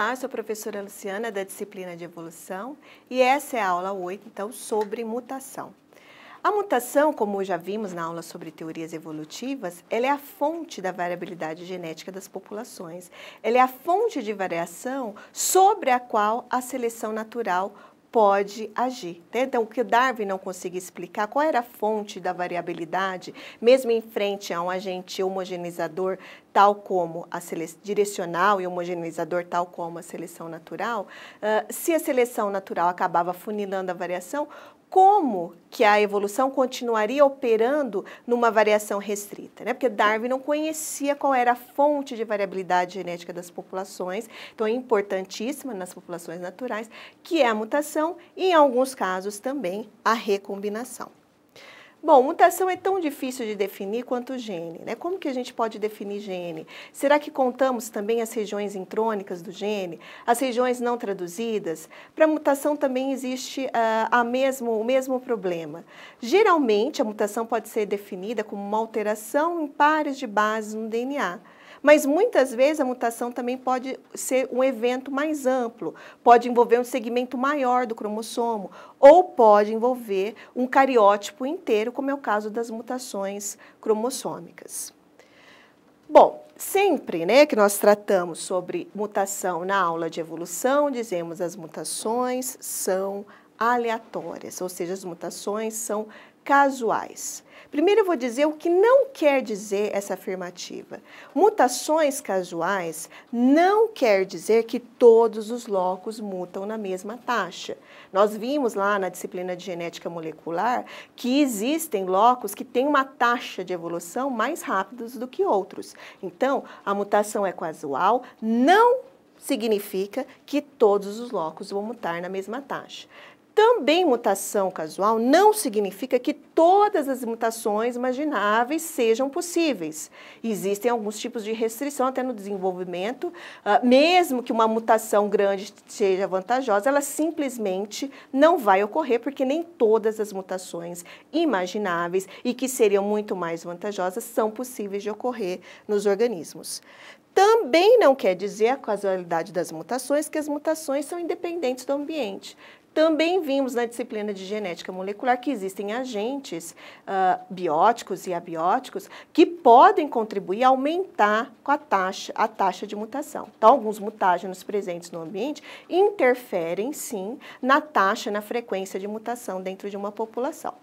Olá, sou a professora Luciana da disciplina de evolução e essa é a aula 8, então, sobre mutação. A mutação, como já vimos na aula sobre teorias evolutivas, ela é a fonte da variabilidade genética das populações. Ela é a fonte de variação sobre a qual a seleção natural pode agir. Né? Então, o que Darwin não conseguia explicar, qual era a fonte da variabilidade, mesmo em frente a um agente homogeneizador, tal como a seleção direcional e homogeneizador, tal como a seleção natural, uh, se a seleção natural acabava funilando a variação, como que a evolução continuaria operando numa variação restrita, né? Porque Darwin não conhecia qual era a fonte de variabilidade genética das populações, então é importantíssima nas populações naturais, que é a mutação e em alguns casos também a recombinação. Bom, mutação é tão difícil de definir quanto gene, né? Como que a gente pode definir gene? Será que contamos também as regiões intrônicas do gene, as regiões não traduzidas? Para mutação também existe uh, a mesmo, o mesmo problema. Geralmente, a mutação pode ser definida como uma alteração em pares de bases no DNA mas muitas vezes a mutação também pode ser um evento mais amplo, pode envolver um segmento maior do cromossomo, ou pode envolver um cariótipo inteiro, como é o caso das mutações cromossômicas. Bom, sempre né, que nós tratamos sobre mutação na aula de evolução, dizemos as mutações são aleatórias, ou seja, as mutações são casuais. Primeiro eu vou dizer o que não quer dizer essa afirmativa. Mutações casuais não quer dizer que todos os locos mutam na mesma taxa. Nós vimos lá na disciplina de genética molecular que existem locos que têm uma taxa de evolução mais rápidos do que outros. Então, a mutação é casual, não significa que todos os locos vão mutar na mesma taxa. Também mutação casual não significa que todas as mutações imagináveis sejam possíveis. Existem alguns tipos de restrição até no desenvolvimento. Ah, mesmo que uma mutação grande seja vantajosa, ela simplesmente não vai ocorrer, porque nem todas as mutações imagináveis e que seriam muito mais vantajosas são possíveis de ocorrer nos organismos. Também não quer dizer a casualidade das mutações que as mutações são independentes do ambiente. Também vimos na disciplina de genética molecular que existem agentes uh, bióticos e abióticos que podem contribuir a aumentar com a taxa, a taxa de mutação. Então, alguns mutágenos presentes no ambiente interferem sim na taxa, na frequência de mutação dentro de uma população.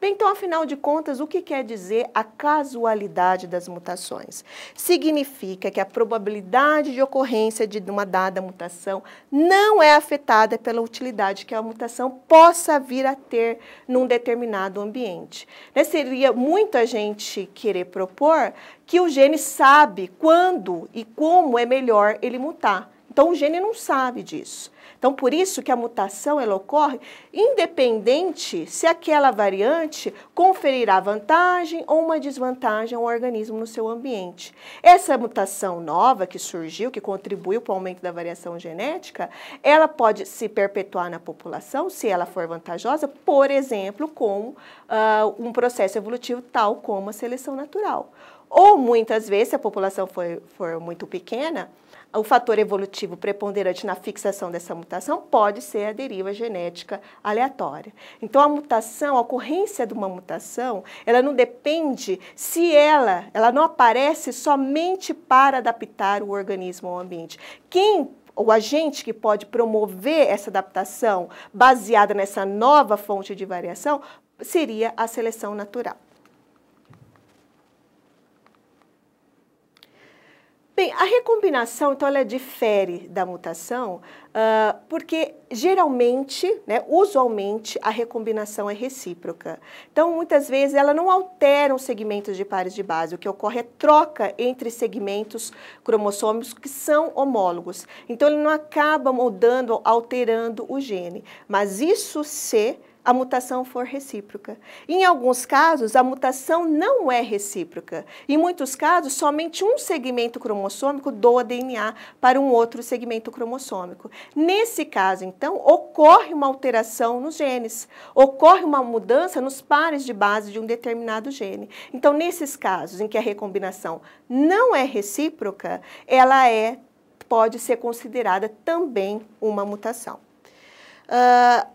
Bem, então, afinal de contas, o que quer dizer a casualidade das mutações? Significa que a probabilidade de ocorrência de uma dada mutação não é afetada pela utilidade que a mutação possa vir a ter num determinado ambiente. Né? Seria a gente querer propor que o gene sabe quando e como é melhor ele mutar. Então o gene não sabe disso. Então por isso que a mutação ela ocorre independente se aquela variante conferirá vantagem ou uma desvantagem ao organismo no seu ambiente. Essa mutação nova que surgiu, que contribuiu para o aumento da variação genética, ela pode se perpetuar na população se ela for vantajosa, por exemplo, com uh, um processo evolutivo tal como a seleção natural. Ou muitas vezes, se a população for, for muito pequena, o fator evolutivo preponderante na fixação dessa mutação pode ser a deriva genética aleatória. Então, a mutação, a ocorrência de uma mutação, ela não depende se ela, ela não aparece somente para adaptar o organismo ao ambiente. Quem o agente que pode promover essa adaptação baseada nessa nova fonte de variação seria a seleção natural. Bem, a recombinação, então, ela difere da mutação, uh, porque geralmente, né, usualmente, a recombinação é recíproca. Então, muitas vezes, ela não altera os segmentos de pares de base. O que ocorre é troca entre segmentos cromossômicos que são homólogos. Então, ele não acaba mudando, alterando o gene. Mas isso se a mutação for recíproca. Em alguns casos, a mutação não é recíproca. Em muitos casos, somente um segmento cromossômico doa DNA para um outro segmento cromossômico. Nesse caso, então, ocorre uma alteração nos genes, ocorre uma mudança nos pares de base de um determinado gene. Então, nesses casos em que a recombinação não é recíproca, ela é pode ser considerada também uma mutação. Uh,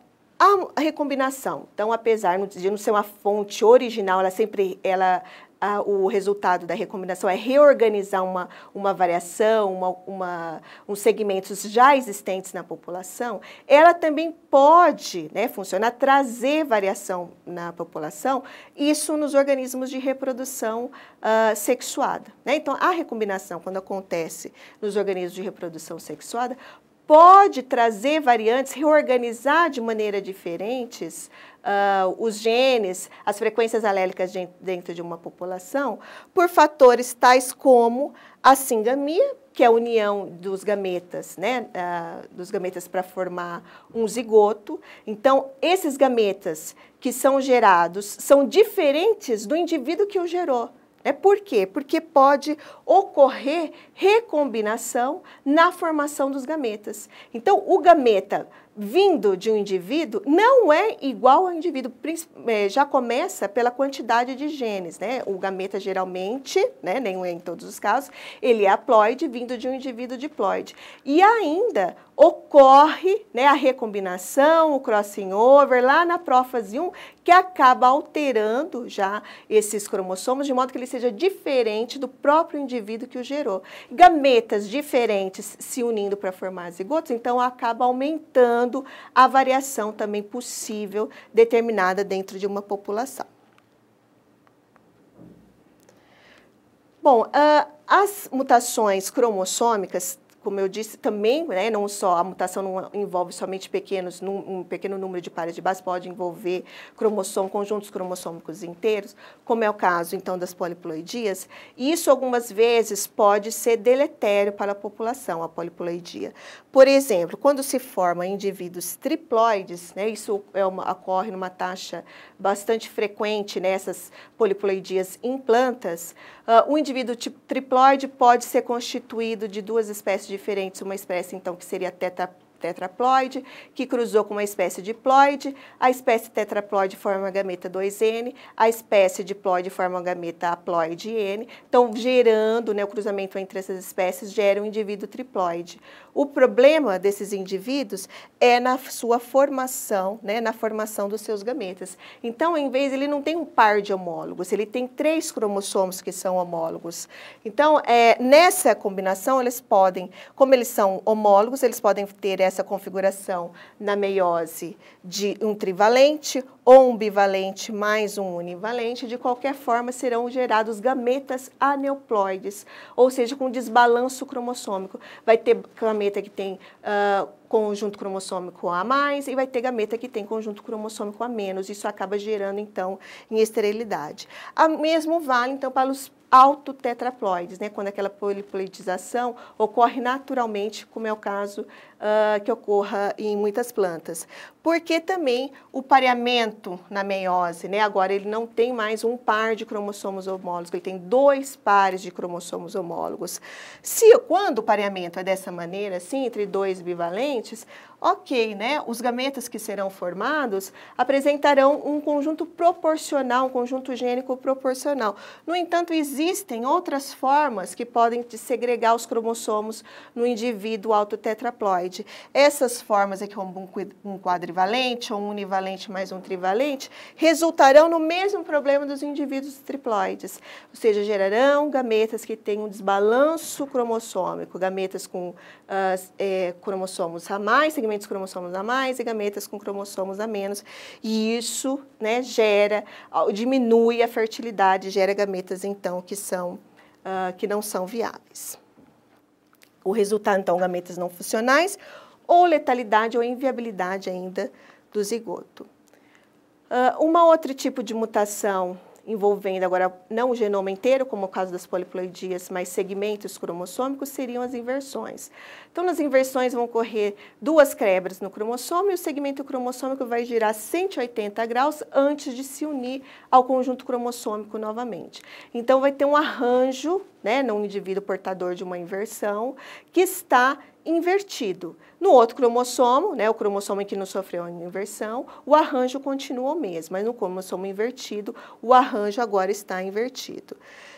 a recombinação, então, apesar de não ser uma fonte original, ela sempre, ela, a, o resultado da recombinação é reorganizar uma, uma variação, uma, uma, uns segmentos já existentes na população, ela também pode né, funcionar, trazer variação na população, isso nos organismos de reprodução uh, sexuada. Né? Então, a recombinação, quando acontece nos organismos de reprodução sexuada, pode trazer variantes, reorganizar de maneira diferentes uh, os genes, as frequências alélicas de, dentro de uma população, por fatores tais como a singamia, que é a união dos gametas, né, uh, dos gametas para formar um zigoto. Então, esses gametas que são gerados são diferentes do indivíduo que o gerou. É por quê? Porque pode ocorrer recombinação na formação dos gametas. Então, o gameta vindo de um indivíduo não é igual ao indivíduo. É, já começa pela quantidade de genes, né? O gameta geralmente, né, é em todos os casos, ele é haploide vindo de um indivíduo diploide. E ainda ocorre né, a recombinação, o crossing over lá na prófase 1, que acaba alterando já esses cromossomos de modo que ele seja diferente do próprio indivíduo que o gerou. Gametas diferentes se unindo para formar zigotos, então acaba aumentando a variação também possível determinada dentro de uma população. Bom, uh, as mutações cromossômicas como eu disse, também, né, não só a mutação não envolve somente pequenos, num, um pequeno número de pares de bases, pode envolver cromossomos, conjuntos cromossômicos inteiros, como é o caso, então, das poliploidias. Isso, algumas vezes, pode ser deletério para a população, a poliploidia. Por exemplo, quando se formam indivíduos triploides, né, isso é uma, ocorre numa taxa bastante frequente nessas né, poliploidias em plantas, uh, ah, um indivíduo tipo triploide pode ser constituído de duas espécies de diferentes, uma espécie então que seria teta tetraploide, que cruzou com uma espécie diploide A espécie tetraploide forma gameta 2N, a espécie diploide forma gameta haploide N. Então, gerando, né, o cruzamento entre essas espécies gera um indivíduo triploide. O problema desses indivíduos é na sua formação, né, na formação dos seus gametas. Então, em vez, ele não tem um par de homólogos, ele tem três cromossomos que são homólogos. Então, é, nessa combinação, eles podem, como eles são homólogos, eles podem ter essa essa configuração na meiose de um trivalente ou um bivalente mais um univalente, de qualquer forma serão gerados gametas aneuploides, ou seja, com desbalanço cromossômico. Vai ter gameta que tem uh, conjunto cromossômico a mais e vai ter gameta que tem conjunto cromossômico a menos. Isso acaba gerando, então, em esterilidade. A mesmo vale, então, para os autotetraploides, né? quando aquela poliploidização ocorre naturalmente, como é o caso uh, que ocorra em muitas plantas. Porque também o pareamento aumento na meiose, né? Agora ele não tem mais um par de cromossomos homólogos, ele tem dois pares de cromossomos homólogos. Se quando o pareamento é dessa maneira, assim, entre dois bivalentes, ok, né? Os gametas que serão formados apresentarão um conjunto proporcional, um conjunto gênico proporcional. No entanto, existem outras formas que podem segregar os cromossomos no indivíduo autotetraploide. Essas formas aqui, como um quadrivalente, ou um univalente mais um trivalente, resultarão no mesmo problema dos indivíduos triploides, ou seja, gerarão gametas que têm um desbalanço cromossômico, gametas com uh, é, cromossomos a mais, segmentados gametas com cromossomos a mais e gametas com cromossomos a menos. E isso né, gera, diminui a fertilidade, gera gametas então que, são, uh, que não são viáveis. O resultado, então, gametas não funcionais ou letalidade ou inviabilidade ainda do zigoto. Uh, ah, uma outro tipo de mutação envolvendo agora não o genoma inteiro, como o caso das poliploidias, mas segmentos cromossômicos, seriam as inversões. Então, nas inversões vão ocorrer duas quebras no cromossomo e o segmento cromossômico vai girar 180 graus antes de se unir ao conjunto cromossômico novamente. Então, vai ter um arranjo né, num indivíduo portador de uma inversão que está invertido. No outro cromossomo, né, o cromossomo em que não sofreu a inversão, o arranjo continua o mesmo, mas no cromossomo invertido, o arranjo agora está invertido.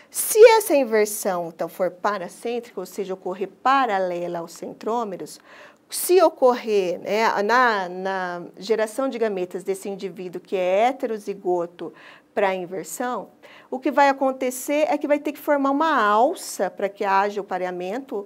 Se essa inversão então, for paracêntrica, ou seja, ocorrer paralela aos centrômeros, se ocorrer né, na, na geração de gametas desse indivíduo que é heterozigoto para a inversão, o que vai acontecer é que vai ter que formar uma alça para que haja o pareamento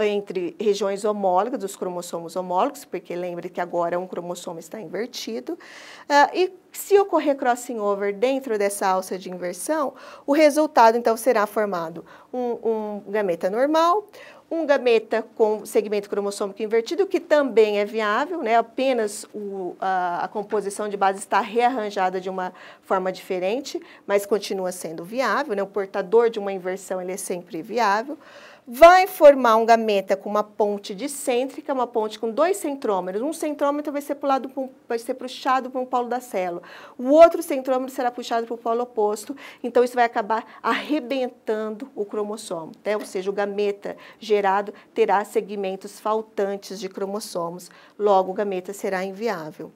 entre regiões homólogas, dos cromossomos homólogos, porque lembre que agora um cromossomo está invertido, uh, e se ocorrer crossing over dentro dessa alça de inversão, o resultado então será formado um, um gameta normal, um gameta com segmento cromossômico invertido, que também é viável, né? apenas o, a, a, composição de base está rearranjada de uma forma diferente, mas continua sendo viável, né? o portador de uma inversão ele é sempre viável vai formar um gameta com uma ponte discêntrica, é uma ponte com dois centrômeros. Um centrômetro vai ser, pulado, vai ser puxado para um polo da célula. O outro centrômetro será puxado para o polo oposto. Então, isso vai acabar arrebentando o cromossomo. Né? Ou seja, o gameta gerado terá segmentos faltantes de cromossomos. Logo, o gameta será inviável.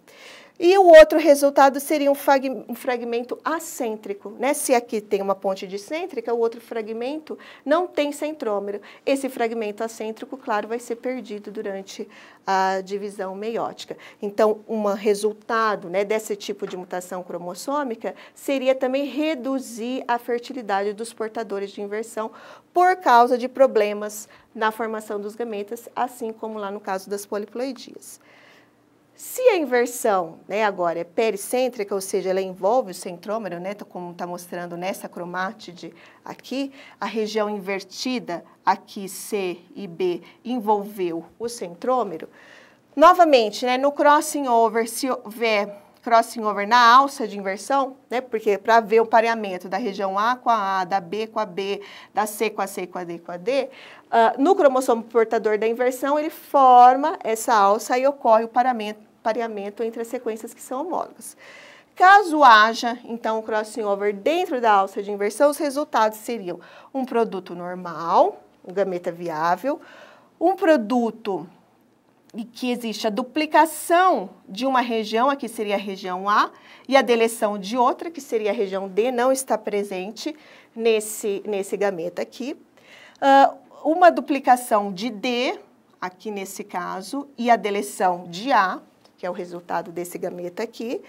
E o outro resultado seria um, fragmento acêntrico. Né? Se aqui tem uma ponte dicêntrica, o outro fragmento não tem centrômero. Esse fragmento acêntrico, claro, vai ser perdido durante a divisão meiótica. Então, um resultado né, desse tipo de mutação cromossômica seria também reduzir a fertilidade dos portadores de inversão por causa de problemas na formação dos gametas, assim como lá no caso das poliploidias. Se a inversão né, agora é pericêntrica, ou seja, ela envolve o centrômero, né, tá como está mostrando nessa cromátide aqui, a região invertida, aqui C e B, envolveu o centrômero. Novamente, né, no crossing over, se houver crossing over na alça de inversão, né, porque para ver o pareamento da região A com a A, da B com a B, da C com a C com a D com a D, uh, no cromossomo portador da inversão, ele forma essa alça e ocorre o paramento pareamento entre as sequências que são homólogas. Caso haja, então, um crossing over dentro da alça de inversão, os resultados seriam um produto normal, um gameta viável, um produto e que existe a duplicação de uma região, aqui seria a região A, e a deleção de outra, que seria a região D, não está presente nesse, nesse gameta aqui. Uh, uma duplicação de D, aqui nesse caso, e a deleção de A, que é o resultado desse gameta aqui,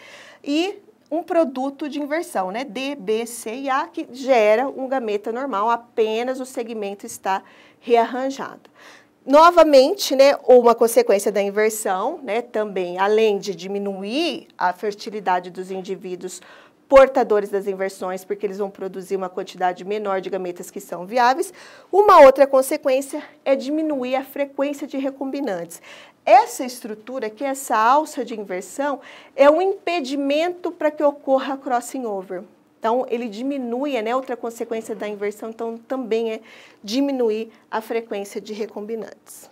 e um produto de inversão, né? D, B, C e A, que gera um gameta normal, apenas o segmento está rearranjado. Novamente, né, uma consequência da inversão, né, também, além de diminuir a fertilidade dos indivíduos portadores das inversões, porque eles vão produzir uma quantidade menor de gametas que são viáveis. Uma outra consequência é diminuir a frequência de recombinantes essa estrutura aqui, essa alça de inversão, é um impedimento para que ocorra crossing over. Então, ele diminui, é, né? Outra consequência da inversão, então, também é diminuir a frequência de recombinantes.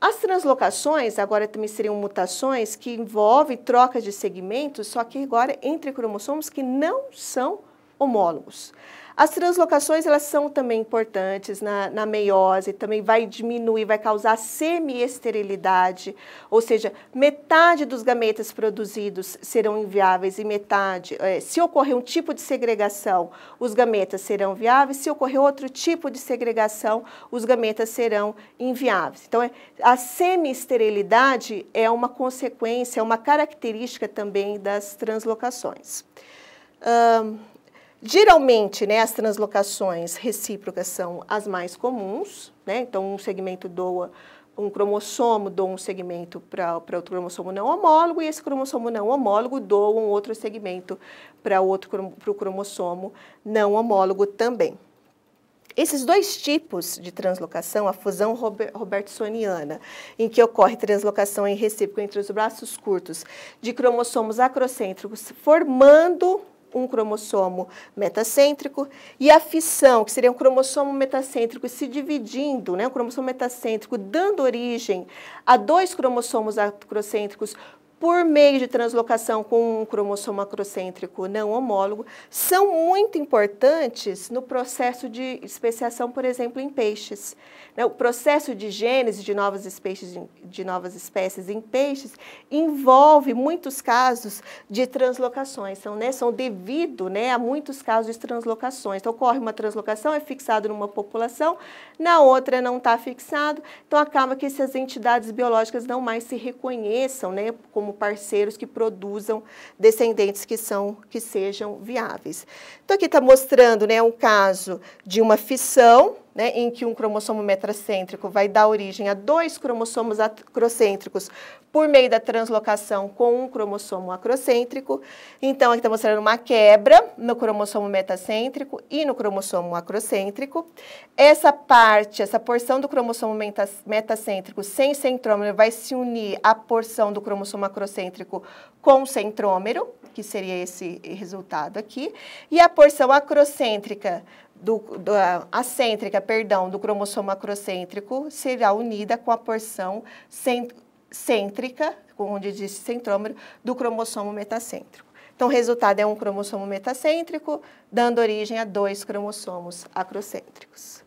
As translocações agora também seriam mutações que envolvem trocas de segmentos, só que agora entre cromossomos que não são homólogos. As translocações, elas são também importantes na, na meiose, também vai diminuir, vai causar semi-esterilidade, ou seja, metade dos gametas produzidos serão inviáveis e metade, é, se ocorrer um tipo de segregação, os gametas serão viáveis, se ocorrer outro tipo de segregação, os gametas serão inviáveis. Então, é, a semi-esterilidade é uma consequência, é uma característica também das translocações. Um, Geralmente, né, as translocações recíprocas são as mais comuns, né? então um segmento doa um cromossomo, doa um segmento para outro cromossomo não homólogo e esse cromossomo não homólogo doa um outro segmento para outro pro cromossomo não homólogo também. Esses dois tipos de translocação, a fusão robertsoniana, em que ocorre translocação em recíproco entre os braços curtos de cromossomos acrocêntricos, formando um cromossomo metacêntrico, e a fissão, que seria um cromossomo metacêntrico se dividindo, né, um cromossomo metacêntrico dando origem a dois cromossomos acrocêntricos por meio de translocação com um cromossomo acrocêntrico não homólogo, são muito importantes no processo de especiação, por exemplo, em peixes. Né? O processo de gênese de novas espécies, de novas espécies em peixes envolve muitos casos de translocações, são, né, são devido né, a muitos casos de translocações. Então, ocorre uma translocação, é fixado numa população, na outra não está fixado, então acaba que essas entidades biológicas não mais se reconheçam né, como como parceiros que produzam descendentes que são que sejam viáveis. Então aqui está mostrando, né, um caso de uma fissão né, em que um cromossomo metacêntrico vai dar origem a dois cromossomos acrocêntricos por meio da translocação com um cromossomo acrocêntrico. Então, aqui está mostrando uma quebra no cromossomo metacêntrico e no cromossomo acrocêntrico. Essa parte, essa porção do cromossomo metacêntrico sem centrômero vai se unir à porção do cromossomo acrocêntrico com centrômero, que seria esse resultado aqui. E a porção acrocêntrica do, da acêntrica, perdão, do cromossomo acrocêntrico será unida com a porção cent, cêntrica, onde diz centrômero, do cromossomo metacêntrico. Então, o resultado é um cromossomo metacêntrico, dando origem a dois cromossomos acrocêntricos.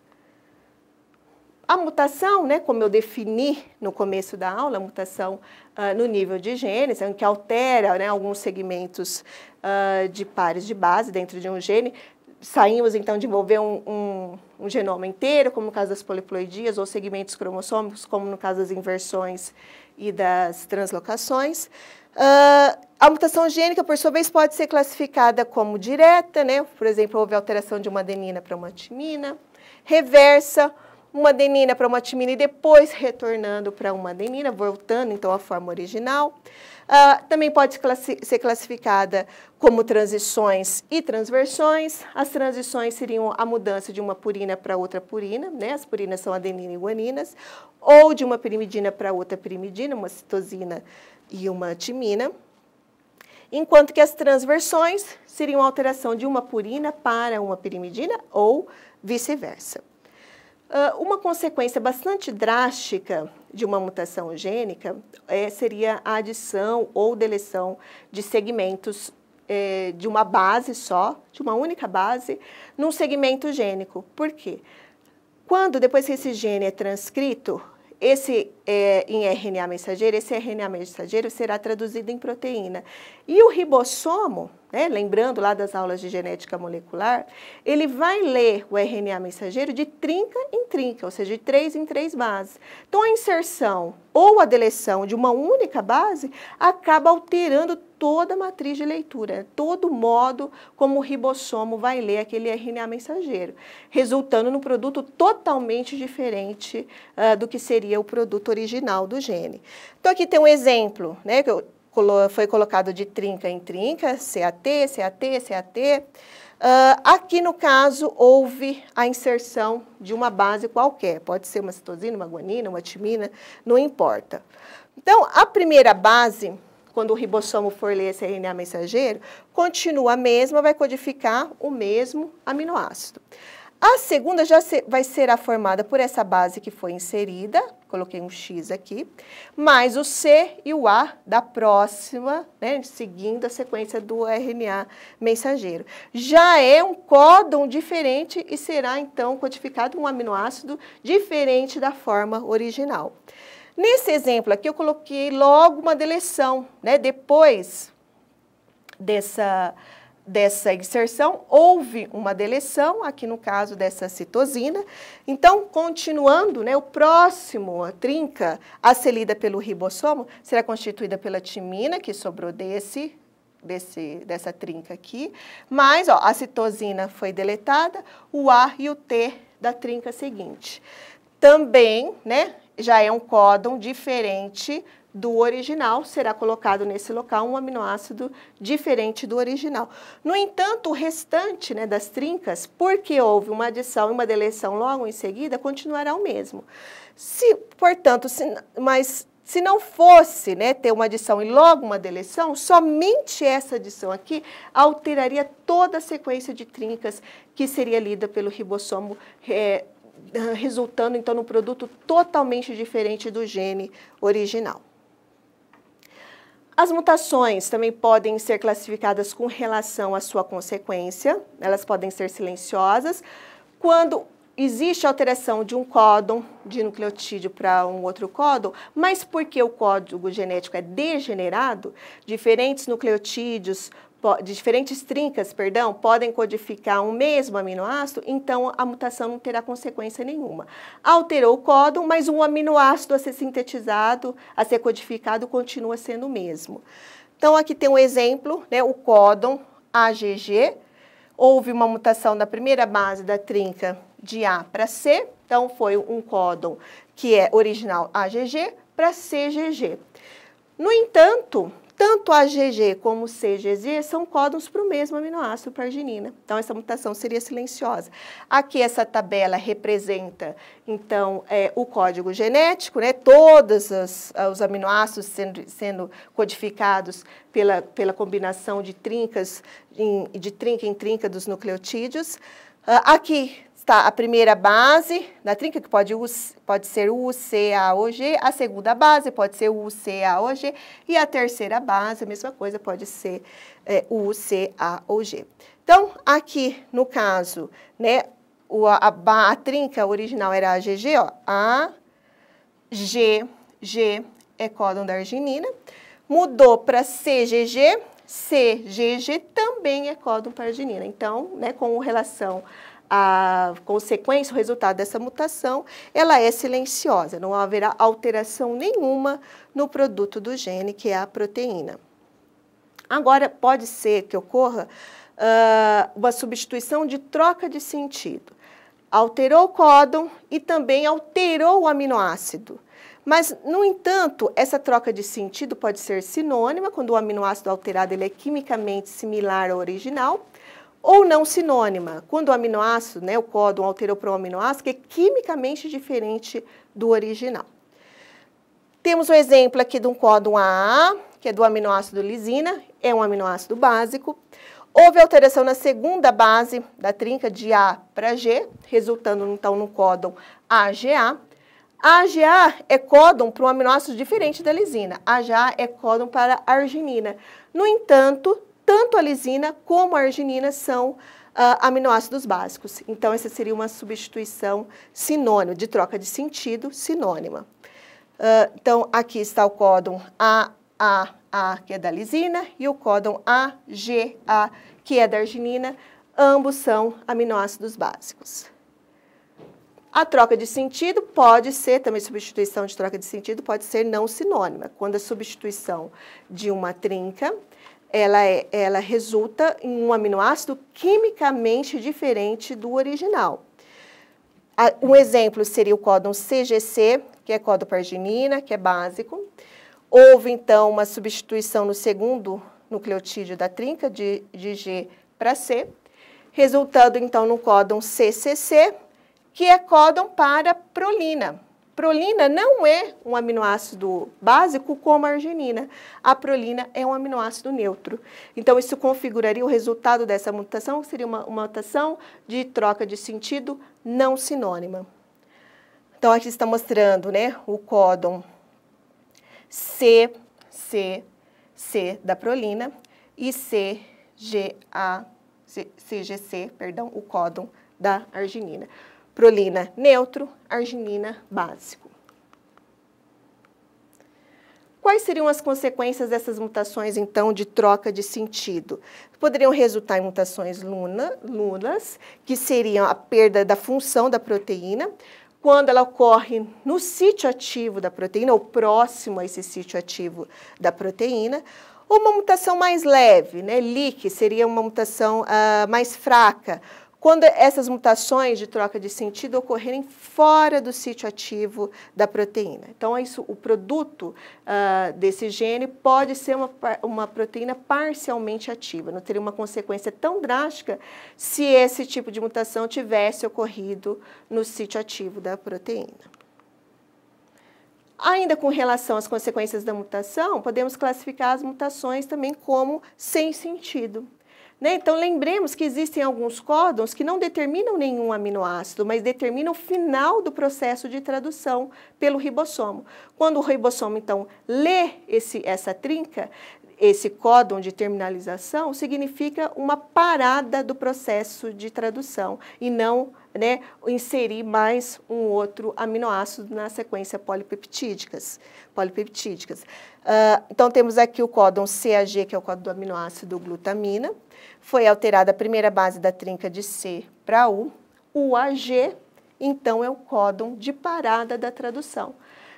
A mutação, né, como eu defini no começo da aula, a mutação uh, no nível de genes, é que altera né, alguns segmentos uh, de pares de base dentro de um gene, saímos então de envolver um, um, um, genoma inteiro, como no caso das poliploidias, ou segmentos cromossômicos, como no caso das inversões e das translocações. Uh, a mutação gênica, por sua vez, pode ser classificada como direta, né? por exemplo, houve alteração de uma adenina para uma timina, reversa, uma adenina para uma timina e depois retornando para uma adenina, voltando então à forma original. Uh, também pode classi ser classificada como transições e transversões. As transições seriam a mudança de uma purina para outra purina, né? As purinas são adenina e guaninas, ou de uma pirimidina para outra pirimidina, uma citosina e uma timina. Enquanto que as transversões seriam a alteração de uma purina para uma pirimidina ou vice-versa. Uh, uma consequência bastante drástica de uma mutação gênica é, seria a adição ou deleção de segmentos é, de uma base só, de uma única base, num segmento gênico. Por quê? Quando depois que esse gene é transcrito, esse é, em RNA mensageiro, esse RNA mensageiro será traduzido em proteína. E o ribossomo, né, lembrando lá das aulas de genética molecular, ele vai ler o RNA mensageiro de trinca em trinca, ou seja, de três em três bases. Então a inserção ou a deleção de uma única base acaba alterando toda a matriz de leitura, todo o modo como o ribossomo vai ler aquele RNA mensageiro, resultando num produto totalmente diferente uh, do que seria o produto original do gene. Então aqui tem um exemplo, né, que eu, foi colocado de trinca em trinca, CAT, CAT, CAT. Uh, ah, aqui, no caso, houve a inserção de uma base qualquer. Pode ser uma citosina, uma guanina, uma timina, não importa. Então, a primeira base quando o ribossomo for ler esse RNA mensageiro, continua a mesma, vai codificar o mesmo aminoácido. A segunda já vai ser formada por essa base que foi inserida, coloquei um X aqui, mais o C e o A da próxima, né, seguindo a sequência do RNA mensageiro. Já é um códon diferente e será então codificado um aminoácido diferente da forma original. Nesse exemplo aqui, eu coloquei logo uma deleção, né? Depois dessa, dessa inserção, houve uma deleção, aqui no caso dessa citosina. Então, continuando, né, o próximo, a trinca, acelida pelo ribossomo, será constituída pela timina, que sobrou desse, desse dessa trinca aqui, mas ó, a citosina foi deletada, o A e o T da trinca seguinte. Também, né, já é um códon diferente do original, será colocado nesse local um aminoácido diferente do original. No entanto, o restante né, das trincas, porque houve uma adição e uma deleção logo em seguida, continuará o mesmo. Se, portanto, se, mas se não fosse né, ter uma adição e logo uma deleção, somente essa adição aqui alteraria toda a sequência de trincas que seria lida pelo ribossomo é, eh, resultando então num produto totalmente diferente do gene original. As mutações também podem ser classificadas com relação à sua consequência, elas podem ser silenciosas. Quando existe alteração de um códon de nucleotídeo para um outro códon, mas porque o código genético é degenerado, diferentes nucleotídeos de diferentes trincas, perdão, podem codificar um mesmo aminoácido, então a mutação não terá consequência nenhuma. Alterou o códon, mas um aminoácido a ser sintetizado, a ser codificado, continua sendo o mesmo. Então aqui tem um exemplo, né, o códon AGG, houve uma mutação da primeira base da trinca de A para C, então foi um códon que é original AGG para CGG. No entanto, tanto a GG como o CGZ são códons para o mesmo aminoácido, para a arginina. Então, essa mutação seria silenciosa. Aqui, essa tabela representa, então, é, o código genético, né? Todos ah, os aminoácidos sendo, sendo codificados pela, pela combinação de trincas, em, de trinca em trinca dos nucleotídeos. Uh, aqui, está a primeira base da trinca, que pode, pode ser UCAOG, a segunda base pode ser UCAOG, e a terceira base, a mesma coisa, pode ser é, UCAOG. Então, aqui, no caso, né, o, a, a, a trinca original era AGG, ó, A, G, G é códon da arginina, mudou para CGG, CGG também é códon para arginina. Então, né, com relação a consequência, o resultado dessa mutação, ela é silenciosa, não haverá alteração nenhuma no produto do gene, que é a proteína. Agora, pode ser que ocorra uh, uma substituição de troca de sentido. Alterou o códon e também alterou o aminoácido. Mas, no entanto, essa troca de sentido pode ser sinônima, quando o aminoácido alterado ele é quimicamente similar ao original, ou não sinônima, quando o aminoácido, né, o códon alterou para um aminoácido que é quimicamente diferente do original. Temos um exemplo aqui de um códon AA, que é do aminoácido lisina, é um aminoácido básico. Houve alteração na segunda base da trinca de A para G, resultando então no códon AGA. AGA é códon para um aminoácido diferente da lisina. AGA é códon para arginina. No entanto, tanto a lisina como a arginina são Uh, aminoácidos básicos. Então, essa seria uma substituição sinônima, de troca de sentido sinônima. Uh, então, aqui está o códon AAA, que é da lisina, e o códon AGA, que é da arginina. Ambos são aminoácidos básicos. A troca de sentido pode ser, também substituição de troca de sentido, pode ser não sinônima, quando a substituição de uma trinca ela, é, ela resulta em um aminoácido quimicamente diferente do original. Um exemplo seria o códon CGC, que é códon para arginina, que é básico. Houve, então, uma substituição no segundo nucleotídeo da trinca, de, de G para C, resultando, então, no códon CCC, que é códon para prolina prolina não é um aminoácido básico como a arginina. A prolina é um aminoácido neutro. Então, isso configuraria o resultado dessa mutação, que seria uma, uma mutação de troca de sentido não sinônima. Então, aqui está mostrando né, o códon C, C, C da prolina e G CGC, perdão, o códon da arginina prolina neutro, arginina básico. Quais seriam as consequências dessas mutações, então, de troca de sentido? Poderiam resultar em mutações luna, lunas, que seriam a perda da função da proteína, quando ela ocorre no sítio ativo da proteína, ou próximo a esse sítio ativo da proteína, ou uma mutação mais leve, né? LIC seria uma mutação uh, mais fraca, quando essas mutações de troca de sentido ocorrerem fora do sítio ativo da proteína. Então, isso, o produto uh, desse gene pode ser uma, uma proteína parcialmente ativa. Não teria uma consequência tão drástica se esse tipo de mutação tivesse ocorrido no sítio ativo da proteína. Ainda com relação às consequências da mutação, podemos classificar as mutações também como sem sentido. Né? Então, lembremos que existem alguns códons que não determinam nenhum aminoácido, mas determinam o final do processo de tradução pelo ribossomo. Quando o ribossomo, então, lê esse, essa trinca, esse códon de terminalização significa uma parada do processo de tradução e não né, inserir mais um outro aminoácido na sequência polipeptídicas. polipeptídicas. Uh, então, temos aqui o códon CAG, que é o códon do aminoácido glutamina. Foi alterada a primeira base da trinca de C para U. O AG, então, é o códon de parada da tradução.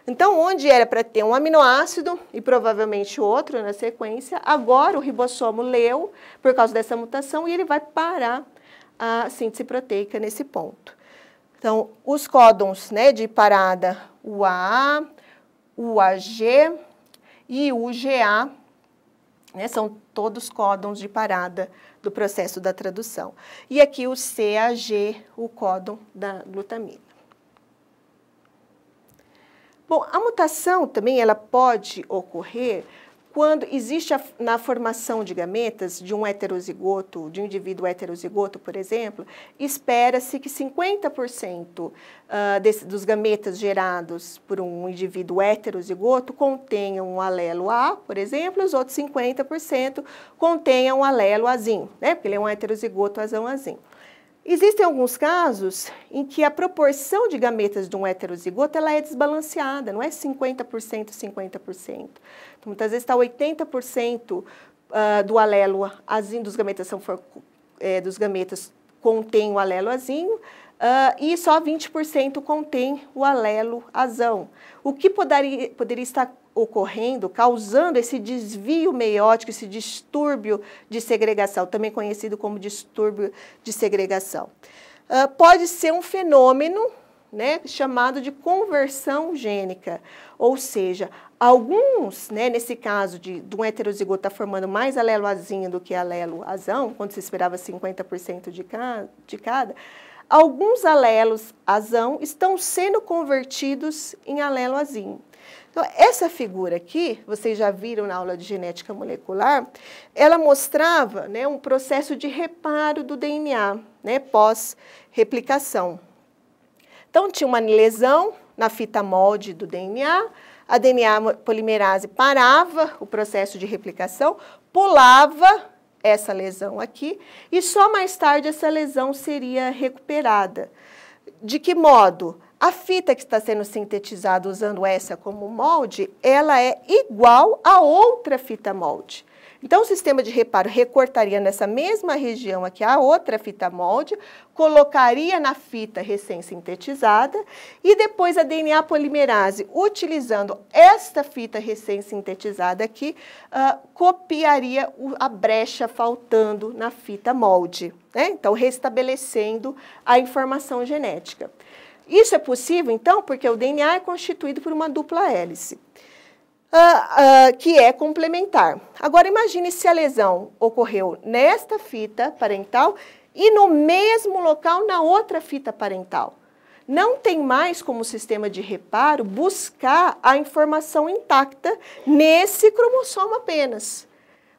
Então, onde era para ter um aminoácido e provavelmente outro na sequência, agora o ribossomo leu por causa dessa mutação e ele vai parar a síntese proteica nesse ponto. Então, os códons né, de parada UAA, UAG e UGA né, são todos códons de parada do processo da tradução. E aqui o CAG, o códon da glutamina. Bom, a mutação também ela pode ocorrer quando existe a, na formação de gametas de um heterozigoto, de um indivíduo heterozigoto, por exemplo, espera-se que 50% uh, ah, desse, dos gametas gerados por um indivíduo heterozigoto contenham um alelo A, por exemplo, e os outros 50% contenham um alelo Azinho, né? porque ele é um heterozigoto azão Azinho. Existem alguns casos em que a proporção de gametas de um heterozigoto ela é desbalanceada, não é 50%, 50%. Então, muitas vezes está 80% uh, do alelo azinho, dos gametas são for, é, dos gametas contém o alelo azinho Uh, e só 20% contém o alelo azão. O que poderia, poderia estar ocorrendo, causando esse desvio meiótico, esse distúrbio de segregação, também conhecido como distúrbio de segregação? Uh, pode ser um fenômeno né, chamado de conversão gênica, ou seja, alguns, né, nesse caso de, de um heterozigoto está formando mais alelo azinho do que alelo azão, quando se esperava 50% de, ca, de cada, alguns alelos azão estão sendo convertidos em alelo azinho. Então, essa figura aqui, vocês já viram na aula de genética molecular, ela mostrava né, um processo de reparo do DNA né, pós-replicação. Então, tinha uma lesão na fita molde do DNA, a DNA polimerase parava o processo de replicação, pulava essa lesão aqui, e só mais tarde essa lesão seria recuperada. De que modo? A fita que está sendo sintetizada usando essa como molde, ela é igual a outra fita molde. Então, o sistema de reparo recortaria nessa mesma região aqui a outra fita molde, colocaria na fita recém-sintetizada e depois a DNA polimerase, utilizando esta fita recém-sintetizada aqui, uh, copiaria a brecha faltando na fita molde, né? então restabelecendo a informação genética. Isso é possível, então, porque o DNA é constituído por uma dupla hélice, uh, uh, que é complementar. Agora, imagine se a lesão ocorreu nesta fita parental e no mesmo local na outra fita parental. Não tem mais como sistema de reparo buscar a informação intacta nesse cromossomo apenas.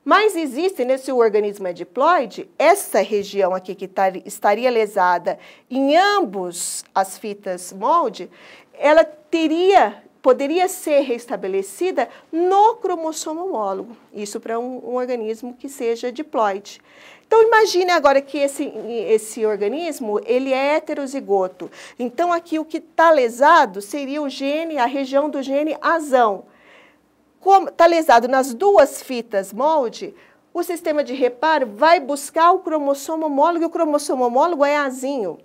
Mas existe nesse organismo diploide essa região aqui que tá, estaria lesada em ambos as fitas molde, ela teria poderia ser restabelecida no cromossomo homólogo, isso para um, um, organismo que seja diploide. Então imagine agora que esse, esse organismo ele é heterozigoto. Então aqui o que está lesado seria o gene, a região do gene azão como está lesado nas duas fitas molde, o sistema de reparo vai buscar o cromossomo homólogo e o cromossomo homólogo é azinho.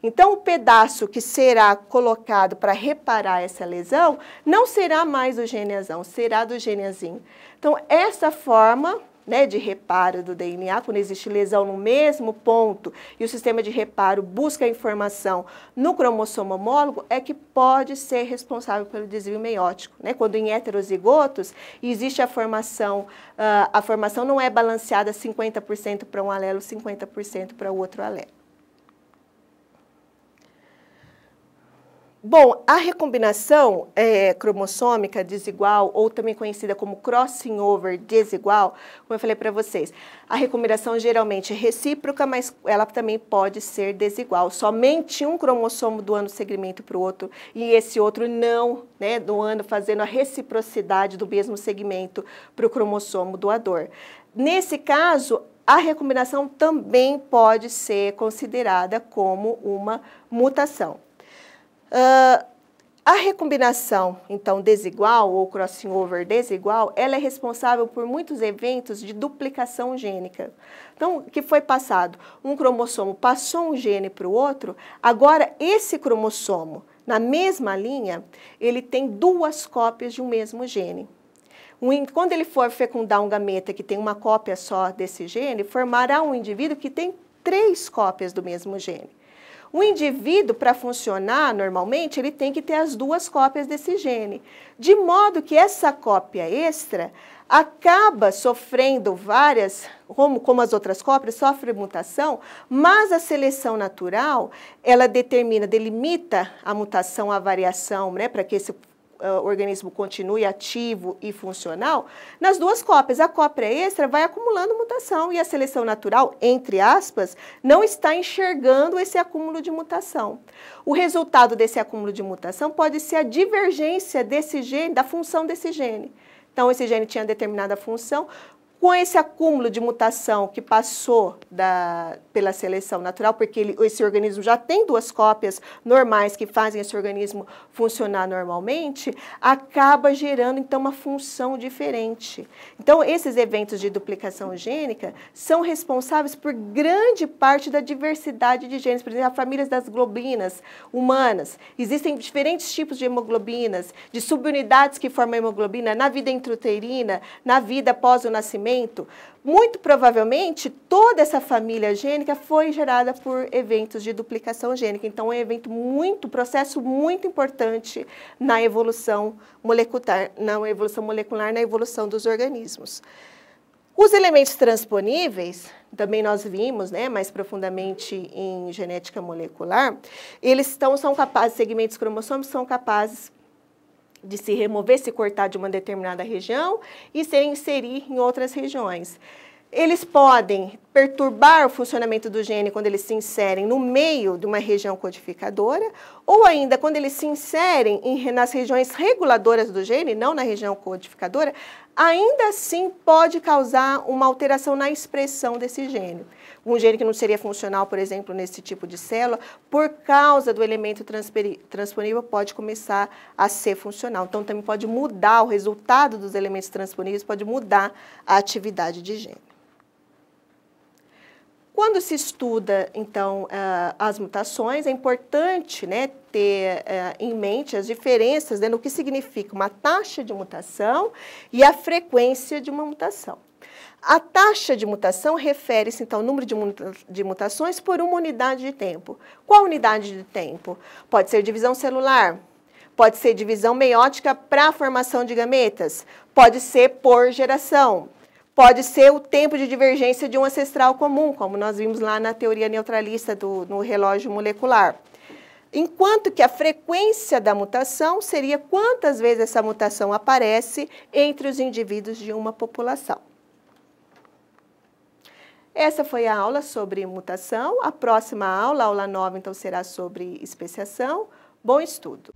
Então, o pedaço que será colocado para reparar essa lesão não será mais do gene azão, será do gene azinho. Então, essa forma né, de reparo do DNA, quando existe lesão no mesmo ponto e o sistema de reparo busca a informação no cromossomo homólogo, é que pode ser responsável pelo desvio meiótico. Né? Quando em heterozigotos existe a formação, uh, a formação não é balanceada 50% para um alelo, 50% para o outro alelo. Bom, a recombinação é, cromossômica desigual, ou também conhecida como crossing over desigual, como eu falei para vocês, a recombinação geralmente é recíproca, mas ela também pode ser desigual. Somente um cromossomo doando segmento para o outro e esse outro não, né, doando, fazendo a reciprocidade do mesmo segmento para o cromossomo doador. Nesse caso, a recombinação também pode ser considerada como uma mutação. Uh, a recombinação, então, desigual ou crossing over desigual, ela é responsável por muitos eventos de duplicação gênica. Então, que foi passado? Um cromossomo passou um gene para o outro, agora esse cromossomo, na mesma linha, ele tem duas cópias de um mesmo gene. Quando ele for fecundar um gameta que tem uma cópia só desse gene, formará um indivíduo que tem três cópias do mesmo gene. O indivíduo, para funcionar normalmente, ele tem que ter as duas cópias desse gene. De modo que essa cópia extra acaba sofrendo várias, como, como as outras cópias, sofre mutação, mas a seleção natural, ela determina, delimita a mutação, a variação, né, para que esse uh, organismo continue ativo e funcional, nas duas cópias, a cópia extra vai acumulando mutação e a seleção natural, entre aspas, não está enxergando esse acúmulo de mutação. O resultado desse acúmulo de mutação pode ser a divergência desse gene, da função desse gene. Então, esse gene tinha determinada função, com esse acúmulo de mutação que passou da, pela seleção natural, porque ele, esse organismo já tem duas cópias normais que fazem esse organismo funcionar normalmente, acaba gerando então uma função diferente. Então, esses eventos de duplicação gênica são responsáveis por grande parte da diversidade de genes. Por exemplo, as famílias das globinas humanas. Existem diferentes tipos de hemoglobinas, de subunidades que formam a hemoglobina na vida intrauterina, na vida após o nascimento muito provavelmente toda essa família gênica foi gerada por eventos de duplicação gênica. Então, é um evento muito, processo muito importante na evolução molecular, na evolução molecular, na evolução dos organismos. Os elementos transponíveis, também nós vimos, né, mais profundamente em genética molecular, eles estão, são capazes, segmentos cromossomos são capazes de se remover, se cortar de uma determinada região e se inserir em outras regiões. Eles podem perturbar o funcionamento do gene quando eles se inserem no meio de uma região codificadora, ou ainda quando eles se inserem em, nas regiões reguladoras do gene, não na região codificadora, ainda assim pode causar uma alteração na expressão desse gene um gene que não seria funcional, por exemplo, nesse tipo de célula, por causa do elemento transponível, pode começar a ser funcional. Então, também pode mudar o resultado dos elementos transponíveis, pode mudar a atividade de gene. Quando se estuda, então, ah, as mutações, é importante né, ter ah, em mente as diferenças né, no que significa uma taxa de mutação e a frequência de uma mutação. A taxa de mutação refere-se, então, ao número de mutações por uma unidade de tempo. Qual unidade de tempo? Pode ser divisão celular, pode ser divisão meiótica para a formação de gametas, pode ser por geração, pode ser o tempo de divergência de um ancestral comum, como nós vimos lá na teoria neutralista do, no relógio molecular. Enquanto que a frequência da mutação seria quantas vezes essa mutação aparece entre os indivíduos de uma população. Essa foi a aula sobre mutação. A próxima aula, aula nova, então será sobre especiação. Bom estudo!